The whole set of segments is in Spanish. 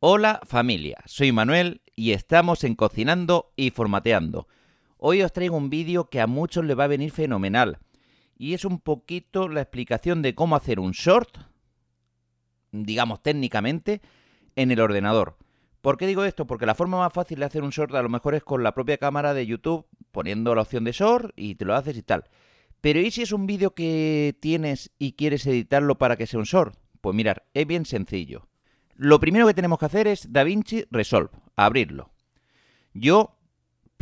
Hola familia, soy Manuel y estamos en Cocinando y Formateando. Hoy os traigo un vídeo que a muchos les va a venir fenomenal y es un poquito la explicación de cómo hacer un short, digamos técnicamente, en el ordenador. ¿Por qué digo esto? Porque la forma más fácil de hacer un short a lo mejor es con la propia cámara de YouTube poniendo la opción de short y te lo haces y tal. Pero ¿y si es un vídeo que tienes y quieres editarlo para que sea un short? Pues mirar, es bien sencillo lo primero que tenemos que hacer es DaVinci Resolve, abrirlo. Yo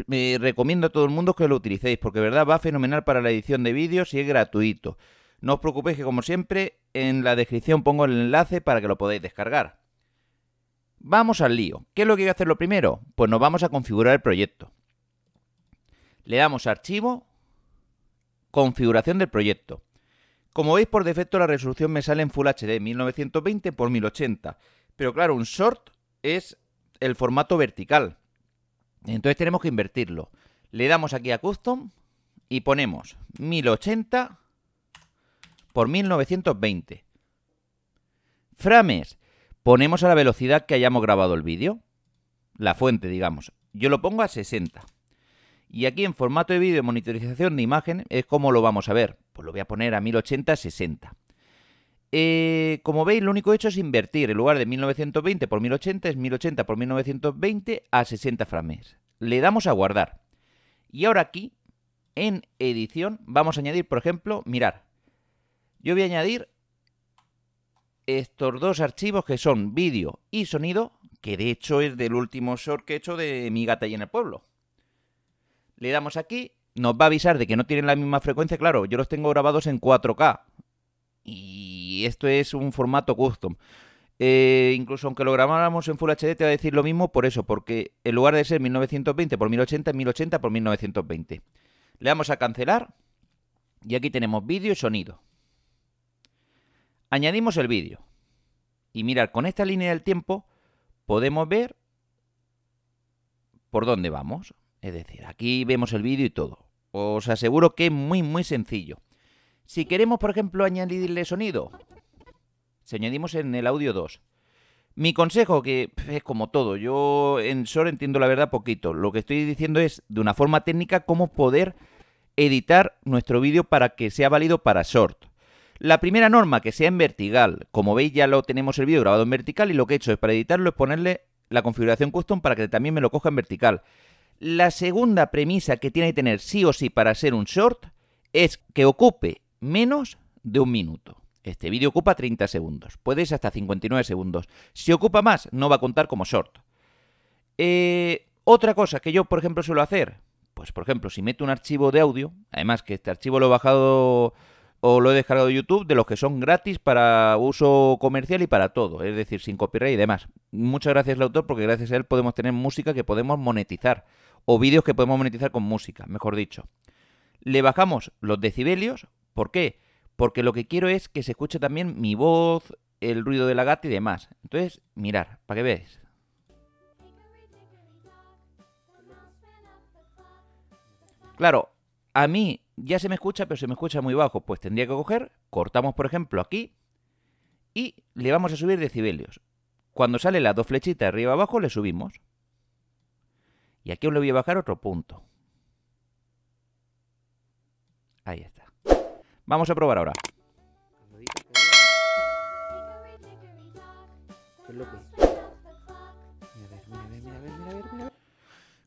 me eh, recomiendo a todo el mundo que lo utilicéis, porque verdad va fenomenal para la edición de vídeos y es gratuito. No os preocupéis que como siempre en la descripción pongo el enlace para que lo podáis descargar. Vamos al lío. ¿Qué es lo que hay que hacer lo primero? Pues nos vamos a configurar el proyecto. Le damos archivo, configuración del proyecto. Como veis por defecto la resolución me sale en Full HD 1920 x 1080 pero claro, un short es el formato vertical. Entonces tenemos que invertirlo. Le damos aquí a Custom y ponemos 1080 por 1920. Frames. Ponemos a la velocidad que hayamos grabado el vídeo. La fuente, digamos. Yo lo pongo a 60. Y aquí en formato de vídeo y monitorización de imagen es como lo vamos a ver. Pues lo voy a poner a 1080-60. Eh, como veis, lo único hecho es invertir. En lugar de 1920 por 1080 es 1080 por 1920 a 60 frames. Le damos a guardar. Y ahora aquí, en edición, vamos a añadir, por ejemplo, mirar. Yo voy a añadir estos dos archivos que son vídeo y sonido, que de hecho es del último short que he hecho de mi gata y en el pueblo. Le damos aquí, nos va a avisar de que no tienen la misma frecuencia, claro, yo los tengo grabados en 4K. Y y esto es un formato custom. Eh, incluso aunque lo grabáramos en Full HD te va a decir lo mismo por eso, porque en lugar de ser 1920 por 1080 es 1080 por 1920. Le damos a cancelar y aquí tenemos vídeo y sonido. Añadimos el vídeo. Y mirar, con esta línea del tiempo podemos ver por dónde vamos. Es decir, aquí vemos el vídeo y todo. Os aseguro que es muy muy sencillo. Si queremos, por ejemplo, añadirle sonido, se añadimos en el audio 2. Mi consejo, que es como todo, yo en short entiendo la verdad poquito. Lo que estoy diciendo es, de una forma técnica, cómo poder editar nuestro vídeo para que sea válido para short. La primera norma, que sea en vertical. Como veis, ya lo tenemos el vídeo grabado en vertical y lo que he hecho es para editarlo es ponerle la configuración custom para que también me lo coja en vertical. La segunda premisa que tiene que tener sí o sí para ser un short es que ocupe menos de un minuto. Este vídeo ocupa 30 segundos, Puede ser hasta 59 segundos. Si ocupa más, no va a contar como short. Eh, otra cosa que yo, por ejemplo, suelo hacer, pues por ejemplo, si meto un archivo de audio, además que este archivo lo he bajado o lo he descargado de YouTube, de los que son gratis para uso comercial y para todo, es decir, sin copyright y demás. Muchas gracias al autor porque gracias a él podemos tener música que podemos monetizar, o vídeos que podemos monetizar con música, mejor dicho. Le bajamos los decibelios, ¿Por qué? Porque lo que quiero es que se escuche también mi voz, el ruido de la gata y demás. Entonces, mirar, para que veáis. Claro, a mí ya se me escucha, pero se me escucha muy bajo. Pues tendría que coger, cortamos por ejemplo aquí y le vamos a subir decibelios. Cuando sale las dos flechitas arriba abajo le subimos. Y aquí os le voy a bajar otro punto. Ahí está. Vamos a probar ahora.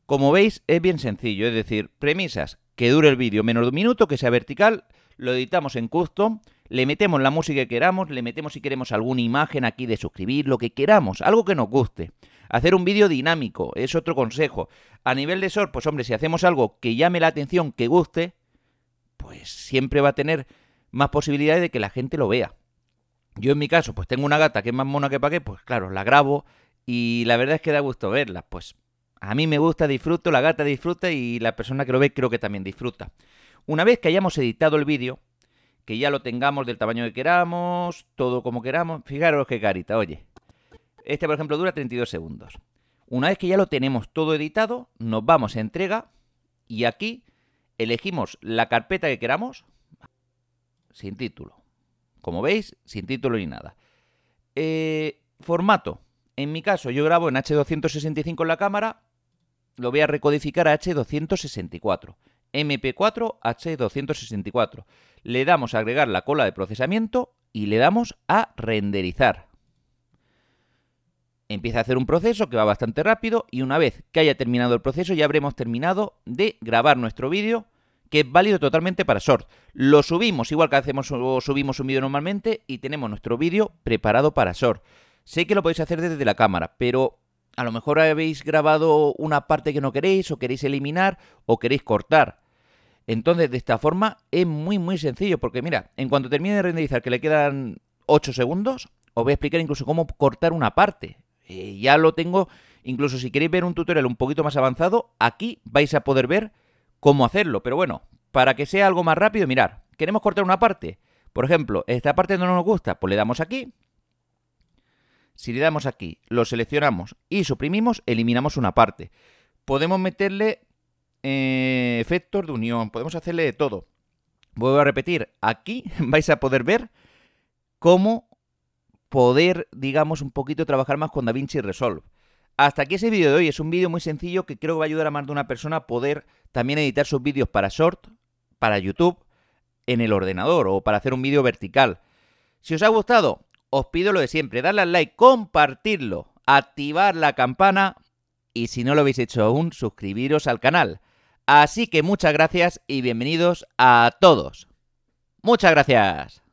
Como veis, es bien sencillo, es decir, premisas, que dure el vídeo menos de un minuto, que sea vertical, lo editamos en custom, le metemos la música que queramos, le metemos si queremos alguna imagen aquí de suscribir, lo que queramos, algo que nos guste. Hacer un vídeo dinámico, es otro consejo. A nivel de sor, pues hombre, si hacemos algo que llame la atención, que guste, pues siempre va a tener más posibilidades de que la gente lo vea. Yo en mi caso, pues tengo una gata que es más mona que pa' qué, pues claro, la grabo y la verdad es que da gusto verla. Pues a mí me gusta, disfruto, la gata disfruta y la persona que lo ve creo que también disfruta. Una vez que hayamos editado el vídeo, que ya lo tengamos del tamaño que queramos, todo como queramos, fijaros qué carita, oye. Este, por ejemplo, dura 32 segundos. Una vez que ya lo tenemos todo editado, nos vamos a entrega y aquí elegimos la carpeta que queramos sin título. Como veis, sin título ni nada. Eh, formato. En mi caso, yo grabo en H265 en la cámara, lo voy a recodificar a H264. MP4 H264. Le damos a agregar la cola de procesamiento y le damos a renderizar. Empieza a hacer un proceso que va bastante rápido y una vez que haya terminado el proceso ya habremos terminado de grabar nuestro vídeo que es válido totalmente para short. Lo subimos, igual que hacemos o subimos un vídeo normalmente, y tenemos nuestro vídeo preparado para short. Sé que lo podéis hacer desde la cámara, pero a lo mejor habéis grabado una parte que no queréis, o queréis eliminar, o queréis cortar. Entonces, de esta forma es muy, muy sencillo, porque mira, en cuanto termine de renderizar, que le quedan 8 segundos, os voy a explicar incluso cómo cortar una parte. Eh, ya lo tengo, incluso si queréis ver un tutorial un poquito más avanzado, aquí vais a poder ver cómo hacerlo. Pero bueno, para que sea algo más rápido, mirar, queremos cortar una parte. Por ejemplo, esta parte no nos gusta, pues le damos aquí. Si le damos aquí, lo seleccionamos y suprimimos, eliminamos una parte. Podemos meterle eh, efectos de unión, podemos hacerle de todo. Vuelvo a repetir, aquí vais a poder ver cómo poder, digamos, un poquito trabajar más con DaVinci Resolve. Hasta aquí ese vídeo de hoy. Es un vídeo muy sencillo que creo que va a ayudar a más de una persona a poder también editar sus vídeos para short, para YouTube, en el ordenador o para hacer un vídeo vertical. Si os ha gustado, os pido lo de siempre, darle al like, compartirlo, activar la campana y si no lo habéis hecho aún, suscribiros al canal. Así que muchas gracias y bienvenidos a todos. Muchas gracias.